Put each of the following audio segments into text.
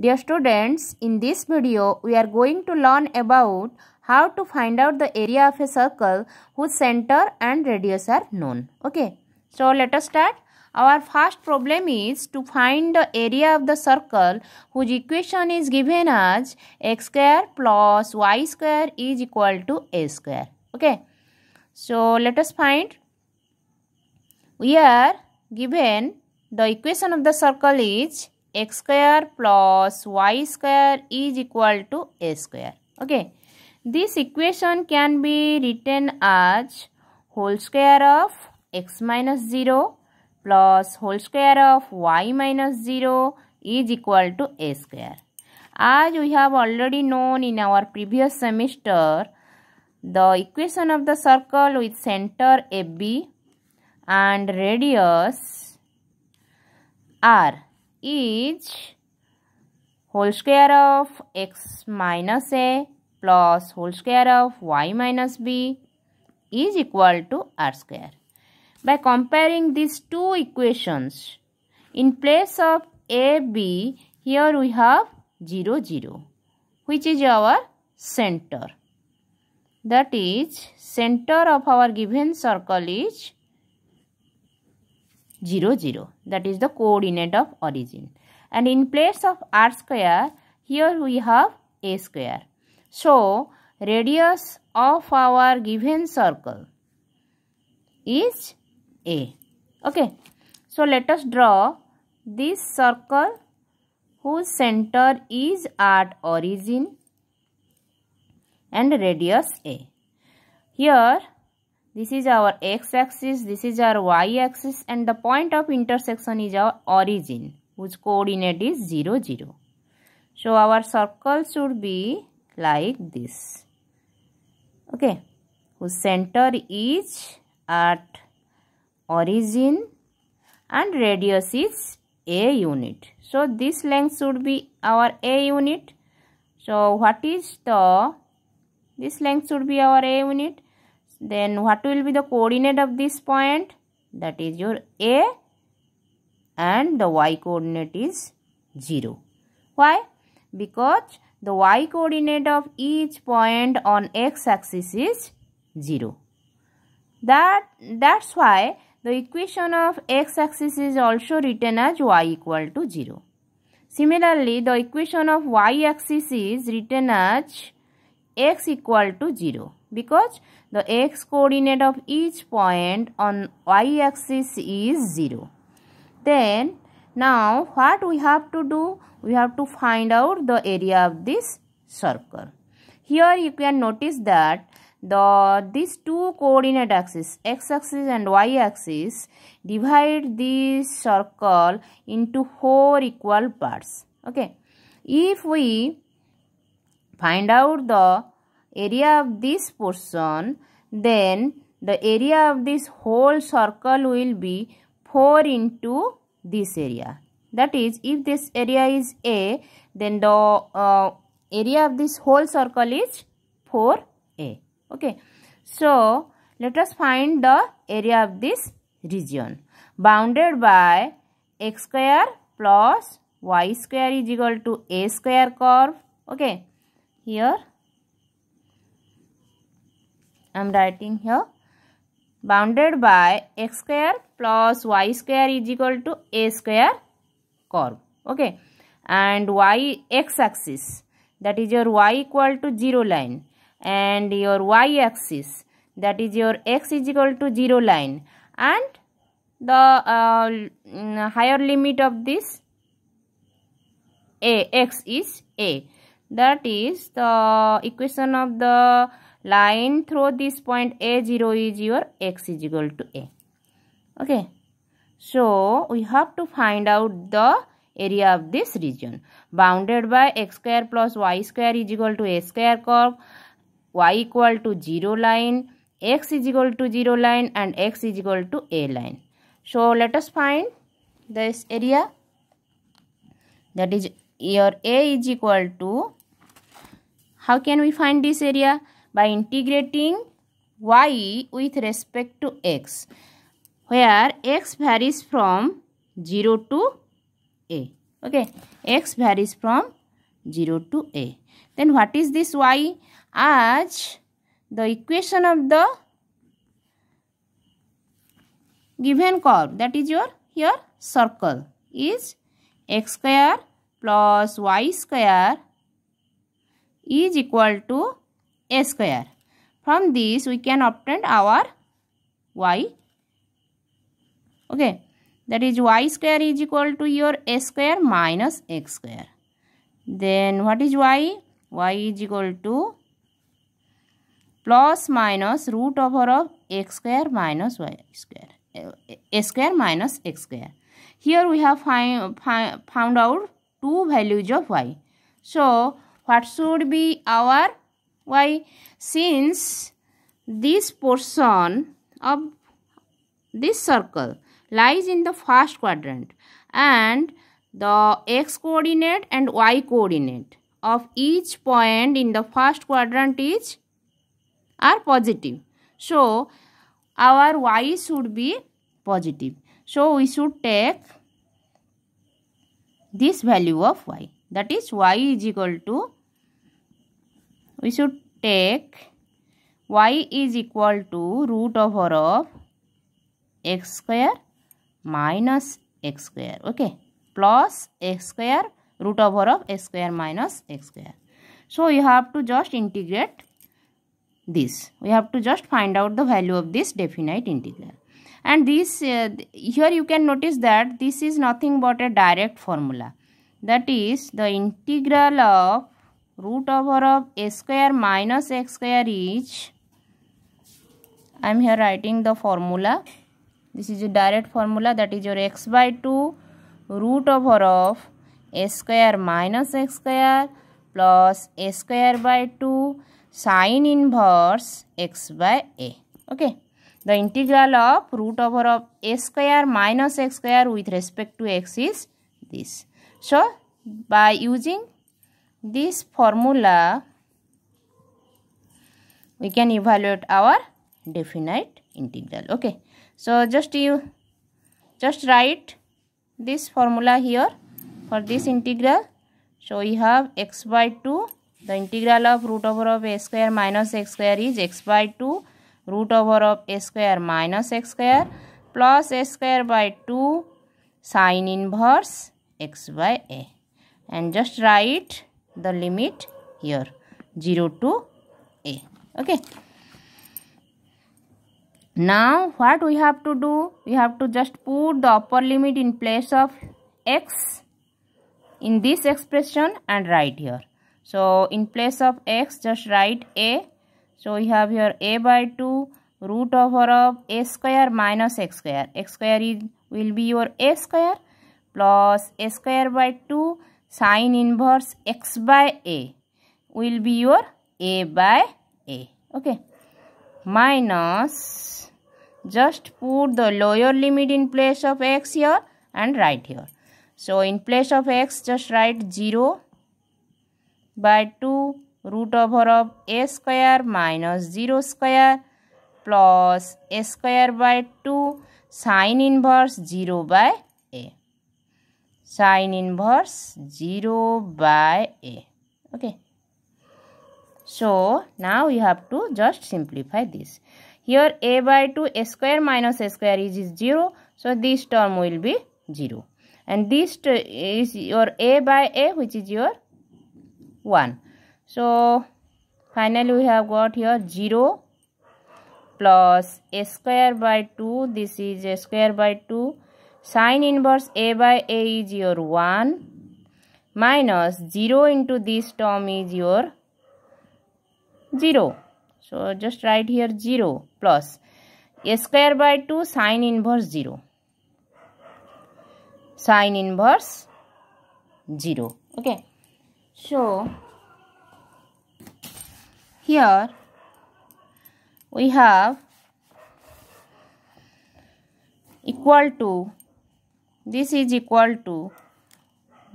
Dear students, in this video, we are going to learn about how to find out the area of a circle whose center and radius are known. Okay, so let us start. Our first problem is to find the area of the circle whose equation is given as x square plus y square is equal to a square. Okay, so let us find. We are given the equation of the circle is x square plus y square is equal to a square. Okay. This equation can be written as whole square of x minus 0 plus whole square of y minus 0 is equal to a square. As we have already known in our previous semester, the equation of the circle with center AB and radius r is whole square of x minus a plus whole square of y minus b is equal to r square. By comparing these two equations, in place of AB, here we have 0, 0, which is our center. That is, center of our given circle is 0 0 that is the coordinate of origin and in place of r square here we have a square so radius of our given circle is a okay so let us draw this circle whose center is at origin and radius a here this is our x-axis, this is our y-axis and the point of intersection is our origin whose coordinate is 0, 0. So our circle should be like this. Okay. Whose center is at origin and radius is a unit. So this length should be our a unit. So what is the, this length should be our a unit. Then what will be the coordinate of this point? That is your A and the y coordinate is 0. Why? Because the y coordinate of each point on x axis is 0. That, that's why the equation of x axis is also written as y equal to 0. Similarly, the equation of y axis is written as x equal to 0 because the x coordinate of each point on y axis is 0. Then now what we have to do? We have to find out the area of this circle. Here you can notice that the these two coordinate axes x axis and y axis divide this circle into four equal parts okay if we find out the area of this portion, then the area of this whole circle will be 4 into this area. That is, if this area is A, then the uh, area of this whole circle is 4A. Okay. So, let us find the area of this region. Bounded by x square plus y square is equal to a square curve. Okay. Here I'm writing here bounded by x square plus y square is equal to a square curve okay and y x axis that is your y equal to 0 line and your y axis that is your x is equal to 0 line and the uh, mm, higher limit of this a x is a that is the equation of the line through this point a0 is your x is equal to a okay so we have to find out the area of this region bounded by x square plus y square is equal to a square curve y equal to 0 line x is equal to 0 line and x is equal to a line so let us find this area that is your a is equal to how can we find this area by integrating y with respect to x where x varies from 0 to a. Okay, x varies from 0 to a. Then what is this y? As the equation of the given curve that is your here circle is x square plus y square is equal to a square. From this we can obtain our y. Okay. That is y square is equal to your a square minus x square. Then what is y? y is equal to plus minus root over of x square minus y square. a square minus x square. Here we have find, find, found out two values of y. So, what should be our Why? Since this portion of this circle lies in the first quadrant and the x coordinate and y coordinate of each point in the first quadrant is are positive. So, our y should be positive. So, we should take this value of y. That is y is equal to we should take y is equal to root over of x square minus x square okay plus x square root over of x square minus x square so you have to just integrate this we have to just find out the value of this definite integral and this uh, here you can notice that this is nothing but a direct formula that is the integral of root over of a square minus x square is I am here writing the formula this is a direct formula that is your x by 2 root over of a square minus x square plus a square by 2 sine inverse x by a okay the integral of root over of a square minus x square with respect to x is this so by using this formula we can evaluate our definite integral okay so just you just write this formula here for this integral so we have x by 2 the integral of root over of a square minus x square is x by 2 root over of a square minus x square plus a square by 2 sine inverse x by a and just write the limit here 0 to a okay now what we have to do we have to just put the upper limit in place of x in this expression and write here so in place of x just write a so we have here a by 2 root over of a square minus x square x square is, will be your a square plus a square by 2 sin inverse x by a will be your a by a. Okay. Minus, just put the lower limit in place of x here and right here. So, in place of x, just write 0 by 2 root over of a square minus 0 square plus a square by 2 sine inverse 0 by a. Sine inverse 0 by a okay so now you have to just simplify this here a by 2 a square minus a square is, is 0 so this term will be 0 and this is your a by a which is your 1 so finally we have got here 0 plus a square by 2 this is a square by 2 Sin inverse A by A is your 1 minus 0 into this term is your 0. So just write here 0 plus A square by 2 sin inverse 0. Sin inverse 0. Okay. So here we have equal to this is equal to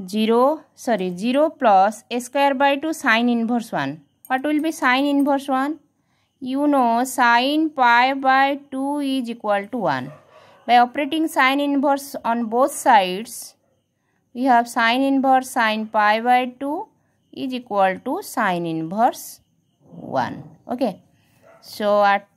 0 sorry 0 plus a square by 2 sine inverse 1 what will be sine inverse 1 you know sine pi by 2 is equal to 1 by operating sine inverse on both sides we have sine inverse sine pi by 2 is equal to sine inverse 1 okay so at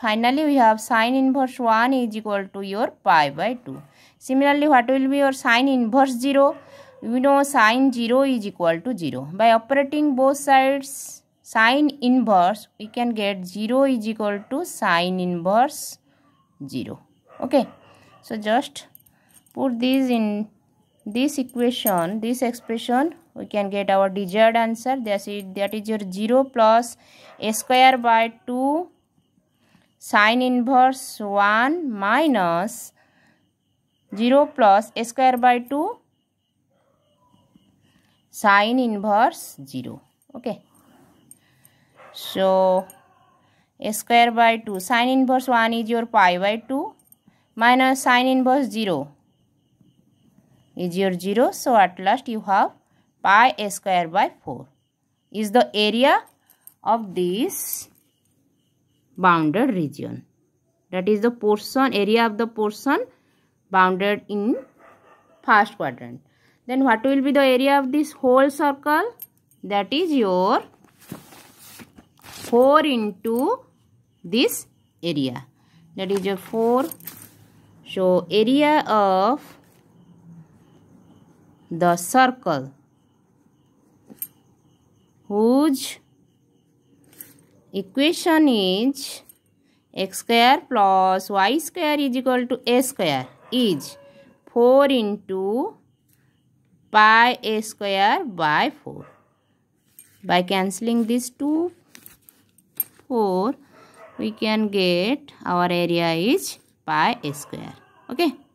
Finally, we have sine inverse 1 is equal to your pi by 2. Similarly, what will be your sine inverse 0? We know sine 0 is equal to 0. By operating both sides sine inverse, we can get 0 is equal to sine inverse 0. Okay. So, just put these in this equation, this expression, we can get our desired answer. That is, that is your 0 plus a square by 2 sine inverse one minus zero plus square by two sine inverse zero okay so square by two sine inverse one is your pi by two minus sine inverse zero is your zero so at last you have pi square by four is the area of this bounded region. That is the portion, area of the portion bounded in first quadrant. Then what will be the area of this whole circle? That is your 4 into this area. That is your 4. So area of the circle whose equation is x square plus y square is equal to a square is four into pi a square by four by cancelling this two four we can get our area is pi a square okay